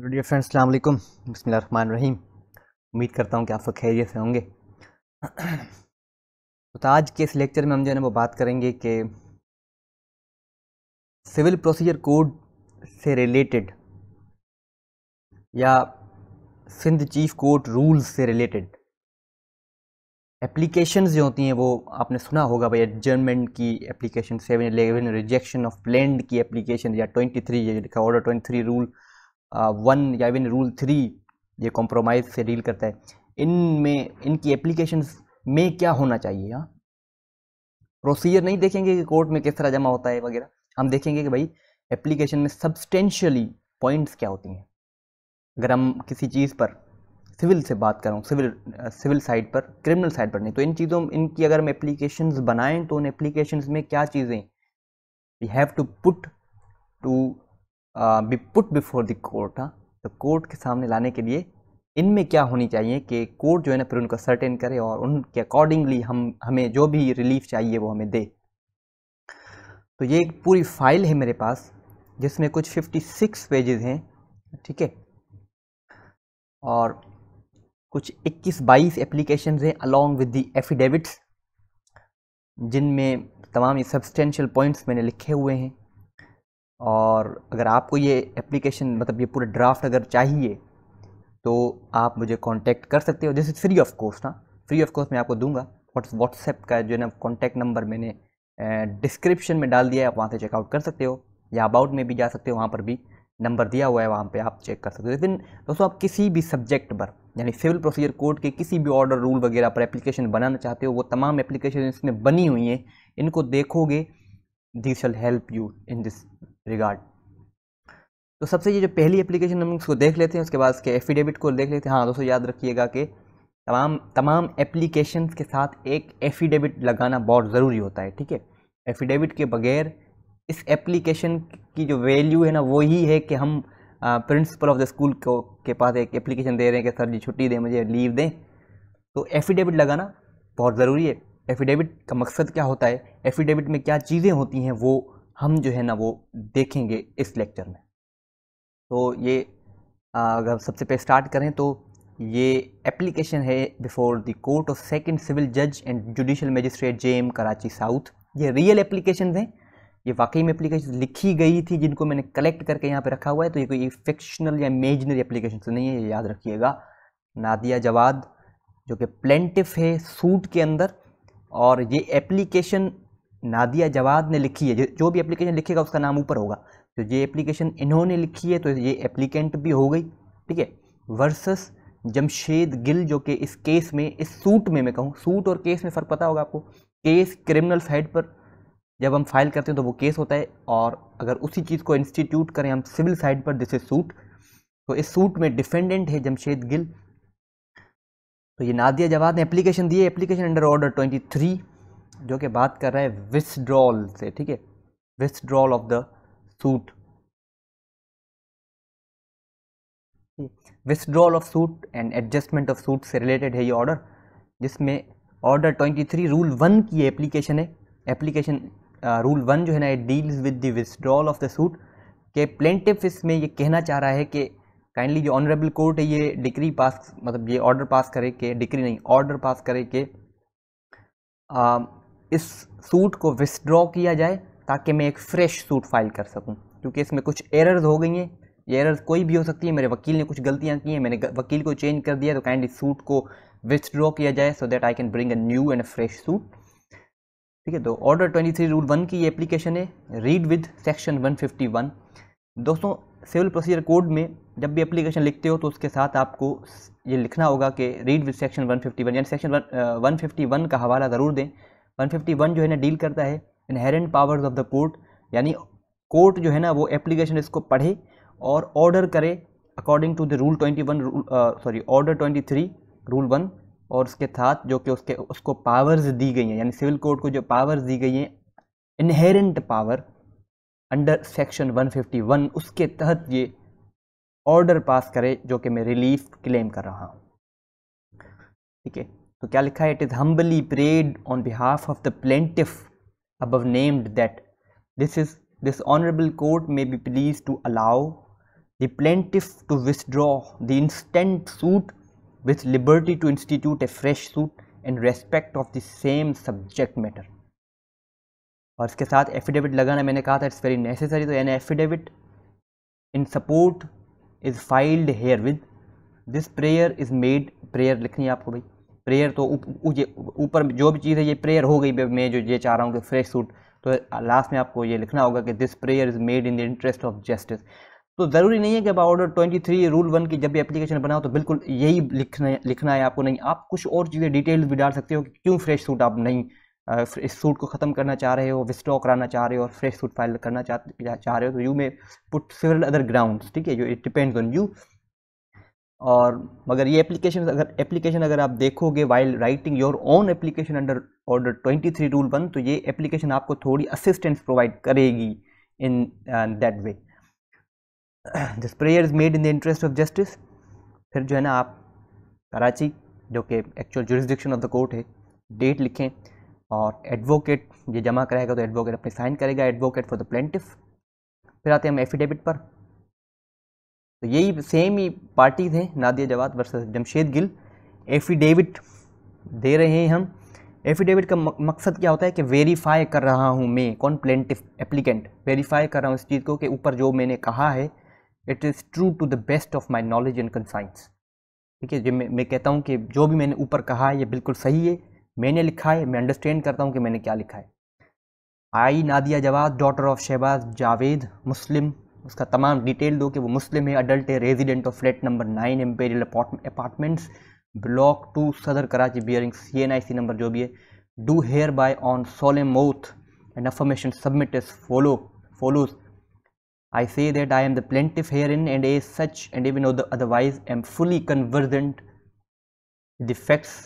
Hello dear friends अल्लाम वालेकुम रहीम उम्मीद करता हूँ कि आप सब खैरियत से होंगे तो आज के इस लेक्चर में हम जो है ना वो बात करेंगे कि सिविल प्रोसीजर कोड से रिलेटेड या सिंध चीफ कोर्ट रूल्स से रिलेटेड एप्लीकेशन जो होती हैं वो आपने सुना होगा भाई एडजमेंट की application seven eleven rejection of plaint की एप्लीकेशन या ट्वेंटी थ्री ये लिखा order twenty three rule one या इवन रूल थ्री ये कॉम्प्रोमाइज़ से डील करता है इन में इनकी एप्लीकेशन में क्या होना चाहिए हाँ प्रोसीजर नहीं देखेंगे कि कोर्ट में किस तरह जमा होता है वगैरह हम देखेंगे कि भाई एप्लीकेशन में सब्सटेंशियली पॉइंट्स क्या होती हैं अगर हम किसी चीज़ पर सिविल से बात करूँ सिविल सिविल साइड पर क्रिमिनल साइड पर नहीं तो इन चीज़ों इनकी अगर हम एप्लीकेशन बनाएं तो उन एप्लीकेशन में क्या चीज़ें we have to put to be put before the court हाँ तो कोर्ट के सामने लाने के लिए इनमें क्या होनी चाहिए कि कोर्ट जो है ना फिर उनको सर्टेन करे और उनके अकॉर्डिंगली हम हमें जो भी रिलीफ चाहिए वो हमें दे तो ये एक पूरी फाइल है मेरे पास जिसमें कुछ 56 पेजेज हैं ठीक है और कुछ 21 बाईस एप्लीकेशन हैं अलॉन्ग विद दी एफिडेविट्स जिनमें तमाम सब्सटेंशियल पॉइंट्स मैंने लिखे हुए हैं और अगर आपको ये एप्लीकेशन मतलब ये पूरा ड्राफ्ट अगर चाहिए तो आप मुझे कांटेक्ट कर सकते हो this is free of course ना फ्री ऑफ कोर्स मैं आपको दूंगा व्हाट्सएप का जो है ना कॉन्टैक्ट नंबर मैंने डिस्क्रिप्शन में डाल दिया है आप वहाँ से चेकआउट कर सकते हो या अबाउट में भी जा सकते हो वहाँ पर भी नंबर दिया हुआ है वहाँ पर आप चेक कर सकते हो लेकिन दोस्तों आप किसी भी सब्जेक्ट पर यानी सिविल प्रोसीजर कोड के किसी भी ऑर्डर रूल वगैरह पर एप्लीकेशन बनाना चाहते हो वो तमाम एप्लीकेशन इसमें बनी हुई हैं इनको देखोगे this shall help you in this regard तो सबसे ये जो पहली एप्लीकेशन हम इसको देख लेते हैं उसके बाद इसके एफिडेविट को देख लेते हैं हाँ दोस्तों याद रखिएगा कि तमाम तमाम एप्लीकेशन के साथ एक एफिडेविट लगाना बहुत ज़रूरी होता है ठीक है एफिडेविट के बगैर इस एप्लीकेशन की जो वैल्यू है ना वो ही है कि हम प्रिंसिपल ऑफ द स्कूल को के पास एक एप्लीकेशन दे रहे हैं कि सर जी छुट्टी दें मुझे लीव दें तो एफिडेविट लगाना बहुत ज़रूरी है एफिडेविट का मकसद क्या होता है एफिडेविट में क्या चीज़ें होती हैं वो हम जो है ना वो देखेंगे इस लेक्चर में तो ये अगर सबसे पहले स्टार्ट करें तो ये एप्लीकेशन है before the court of second civil जज and judicial magistrate J M Karachi south ये रियल एप्लीकेशन हैं ये वाकई में एप्लीकेशन लिखी गई थी जिनको मैंने कलेक्ट करके यहाँ पे रखा हुआ है तो ये कोई फिक्शनल या इमेजनरी एप्लीकेशन तो नहीं है ये याद रखिएगा नादिया जवाद जो कि प्लेंटिफ है सूट के अंदर और ये एप्लीकेशन नादिया जवाद ने लिखी है जो भी एप्लीकेशन लिखेगा उसका नाम ऊपर होगा तो ये एप्लीकेशन इन्होंने लिखी है तो ये एप्लीकेंट भी हो गई ठीक है वर्सेस जमशेद गिल जो कि इस केस में इस सूट में मैं कहूँ सूट और केस में फ़र्क पता होगा आपको केस क्रिमिनल साइड पर जब हम फाइल करते हैं तो वो केस होता है और अगर उसी चीज़ को इंस्टीट्यूट करें हम सिविल साइड पर दिस इज सूट तो इस सूट में डिफेंडेंट है जमशेद गिल तो ये नादिया जवाद ने एप्लीकेशन दी है application under order twenty three जो कि बात कर रहा है विथड्रॉल से ठीक है withdrawal of the suit withdrawal of suit and adjustment of suit से रिलेटेड है ये ऑर्डर जिसमें ऑर्डर 23 रूल वन की एप्लीकेशन है एप्लीकेशन रूल वन जो है ना it deals with the withdrawal of the suit के प्लेंटिफ इसमें ये कहना चाह रहा है कि काइंडली जो ऑनरेबल कोर्ट है ये डिक्री पास मतलब ये ऑर्डर पास करे के डिक्री नहीं ऑर्डर पास करे के इस सूट को विथड्रॉ किया जाए ताकि मैं एक फ़्रेश सूट फाइल कर सकूं क्योंकि इसमें कुछ एरर्स हो गई हैं ये एरर्स कोई भी हो सकती है मेरे वकील ने कुछ गलतियां की हैं मैंने वकील को चेंज कर दिया तो काइंडली सूट को विथड्रॉ किया जाए so that I can bring a new and fresh suit ठीक है तो order twenty three rule one की ये एप्लीकेशन है read with section one fifty one दोस्तों सिविल प्रोसीजर कोड में जब भी एप्लीकेशन लिखते हो तो उसके साथ आपको ये लिखना होगा कि रीड विद सेक्शन 151 यानी सेक्शन वन फिफ्टी का हवाला ज़रूर दें 151 जो है ना डील करता है inherent powers of the court यानी कोर्ट जो है ना वो एप्लीकेशन इसको पढ़े और ऑर्डर करे according to the rule 21 sorry order 23 rule one और उसके साथ जो कि उसके उसको पावर्स दी गई हैं यानी सिविल कोर्ट को जो पावर्स दी गई हैं इनहेरेंट पावर अंडर सेक्शन 151 उसके तहत ये ऑर्डर पास करे जो कि मैं रिलीफ क्लेम कर रहा हूँ ठीक है तो क्या लिखा है it is humbly prayed on behalf of the plaintiff above named that this is this honorable court may be pleased to allow the plaintiff to withdraw the instant suit with liberty to institute a fresh suit in respect of the same subject matter और इसके साथ affidavit लगाना मैंने कहा था it's very necessary तो an affidavit in support is filed herewith this prayer is made prayer लिखनी है आपको भाई प्रेयर तो ऊपर जो भी चीज़ है ये प्रेयर हो गई मैं जो ये चाह रहा हूँ कि फ्रेश सूट तो लास्ट में आपको ये लिखना होगा कि this prayer is made in the interest of justice तो ज़रूरी नहीं है कि अब order twenty three rule one की जब भी एप्लीकेशन बनाओ तो बिल्कुल यही लिखना लिखना है आपको नहीं आप कुछ और चीज़ें डिटेल्स भी डाल सकते हो कि क्यों फ्रेश सूट आप नहीं इस सूट को ख़त्म करना चाह रहे हो विस्टॉक कराना चाह रहे हो और फ्रेश सूट फाइल करना चाह चाह रहे हो तो यू में पुट सिवरल अदर ग्राउंड ठीक है you it depends on you और मगर ये एप्लीकेशन अगर एप्लीकेशन अगर आप देखोगे while writing your own application under order 23 rule one तो ये एप्लीकेशन आपको थोड़ी असिस्टेंस प्रोवाइड करेगी in that way this prayer is made in the interest of justice फिर जो है ना आप कराची जो कि actual jurisdiction of the court है डेट लिखें और एडवोकेट ये जमा कराएगा तो एडवोकेट अपने साइन करेगा एडवोकेट फॉर द प्लेंटिफ फिर आते हैं हम एफिडेविट पर तो यही सेम ही पार्टी थे नादिया जवाद वर्सेस जमशेद गिल एफिडेविट दे रहे हैं हम एफिडेविट का मकसद क्या होता है कि वेरीफाई कर रहा हूँ मैं कौन प्लेंटिफ एप्लीकेंट वेरीफाई कर रहा हूँ इस चीज़ को कि ऊपर जो मैंने कहा है it is true to the best of my knowledge and conscience ठीक है जो मैं मैं कहता हूँ कि जो भी मैंने ऊपर कहा है ये बिल्कुल सही है मैंने लिखा है मैं अंडरस्टैंड करता हूँ कि मैंने क्या लिखा है I Nadia Jawad daughter of Shahbaz Javed Muslim उसका तमाम डिटेल दो कि वो मुस्लिम है अडल्ट है resident of flat number nine Imperial apartments block two Saddar Karachi bearing CNIC number जो भी है do hereby on solemn oath and affirmation submit is follow follows I say that I am the plaintiff herein and a such and even ओ otherwise I am fully conversant the facts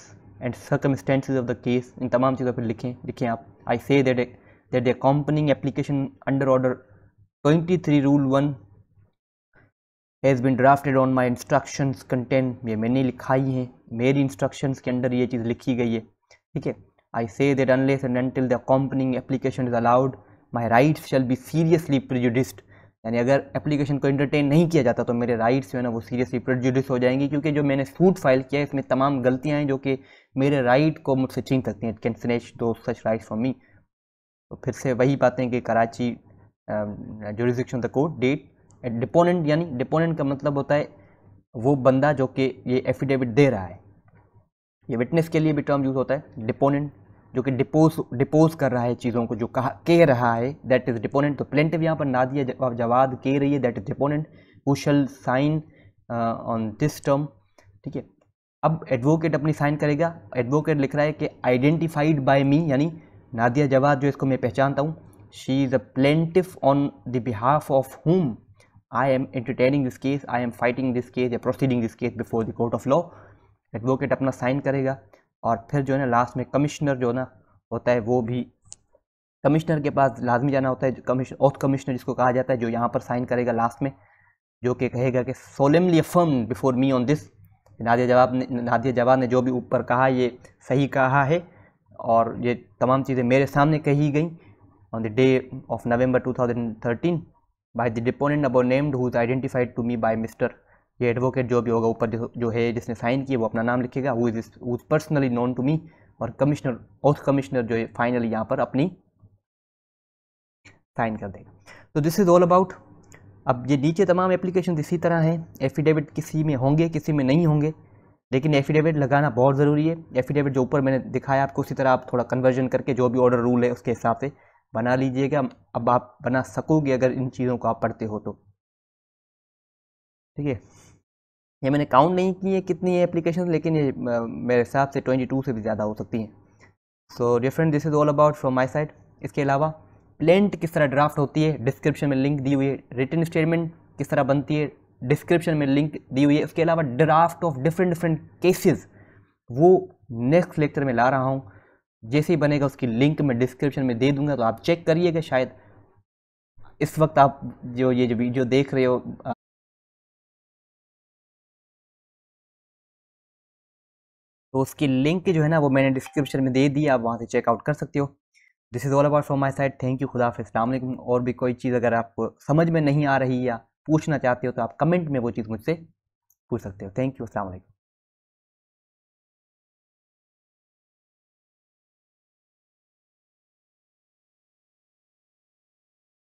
and circumstances of the case इन तमाम चीज़ों पर लिखें लिखें आप I say that that the accompanying application under order 23 rule 1 has been drafted on my instructions content ये मैंने लिखाई हैं मेरी इंस्ट्रक्शंस के अंडर ये चीज़ लिखी गई है ठीक है I say that unless and until the accompanying application is allowed my rights shall be seriously prejudiced यानी अगर एप्लीकेशन को इंटरटेन नहीं किया जाता तो मेरे राइट्स जो है ना वो सीरियसली प्रजुडिस हो जाएंगी क्योंकि जो मैंने सूट फाइल किया है इसमें तमाम गलतियाँ हैं जो कि मेरे राइट को मुझसे छीन सकती हैं इट कैन स्नेच दो सच राइट्स फॉर मी तो फिर से वही बातें कि Karachi jurisdiction the court date deponent यानी डिपोनेंट का मतलब होता है वो बंदा जो कि ये एफिडेविट दे रहा है ये विटनेस के लिए भी टर्म यूज़ होता है डिपोनेंट जो कि डिपोज डिपोज कर रहा है चीज़ों को जो कहा कह रहा है दैट इज़ डिपोनेंट तो प्लेंटिव यहाँ पर नादिया जवाब कह रही है दैट इज़ डिपोनेंट वो shall sign on this term ठीक है अब एडवोकेट अपनी साइन करेगा एडवोकेट लिख रहा है कि आइडेंटिफाइड बाय मी यानी नादिया जवाब जो इसको मैं पहचानता हूँ she the plaintiff on the behalf of whom I am entertaining this case, I am fighting this case या proceeding this case before the court of law advocate अपना साइन करेगा और फिर जो है ना लास्ट में कमिश्नर जो ना होता है वो भी कमिश्नर के पास लाजमी जाना होता है कमिश्नर कमिश्नर जिसको कहा जाता है जो यहाँ पर साइन करेगा लास्ट में जो कि कहेगा कि solemnly affirm before me on this नादिया जवाब ने नादिया जवाब ने जो भी ऊपर कहा ये सही कहा है और ये तमाम चीज़ें मेरे सामने कही गई on the day of November 2013 by the deponent above named who is identified to me by Mr. ये एडवोकेट जो भी होगा ऊपर जो है जिसने साइन किया वो अपना नाम लिखेगा who is who personally known to me और कमिश्नर ऑथ कमिश्नर जो है फाइनली यहाँ पर अपनी साइन कर देगा तो दिस इज़ ऑल अबाउट अब ये नीचे तमाम एप्लीकेशन इसी तरह हैं एफिडेविट किसी में होंगे किसी में नहीं होंगे लेकिन एफिडेविट लगाना बहुत ज़रूरी है एफिडेविट जो ऊपर मैंने दिखाया आपको उसी तरह आप थोड़ा कन्वर्जन करके जो भी ऑर्डर रूल है उसके हिसाब से बना लीजिएगा अब आप बना सकोगे अगर इन चीज़ों को आप पढ़ते हो तो ठीक है ये मैंने काउंट नहीं की है कितनी एप्लीकेशन लेकिन ये मेरे हिसाब से 22 से भी ज़्यादा हो सकती हैं so different this is all about from my side इसके अलावा प्लेंट किस तरह ड्राफ्ट होती है डिस्क्रिप्शन में लिंक दी हुई है रिटर्न स्टेटमेंट किस तरह बनती है डिस्क्रिप्शन में लिंक दी हुई है उसके अलावा draft of different different cases वो नेक्स्ट लेक्चर में ला रहा हूँ जैसे ही बनेगा उसकी लिंक मैं डिस्क्रिप्शन में दे दूंगा तो आप चेक करिएगा शायद इस वक्त आप जो ये जो वीडियो देख रहे हो तो उसकी लिंक जो है ना वो मैंने डिस्क्रिप्शन में दे दी आप वहाँ से चेकआउट कर सकते हो this is all about from my side thank you खुदा हाफिज़ और भी कोई चीज़ अगर आपको समझ में नहीं आ रही या पूछना चाहते हो तो आप कमेंट में वो चीज़ मुझसे पूछ सकते हो थैंक यू असल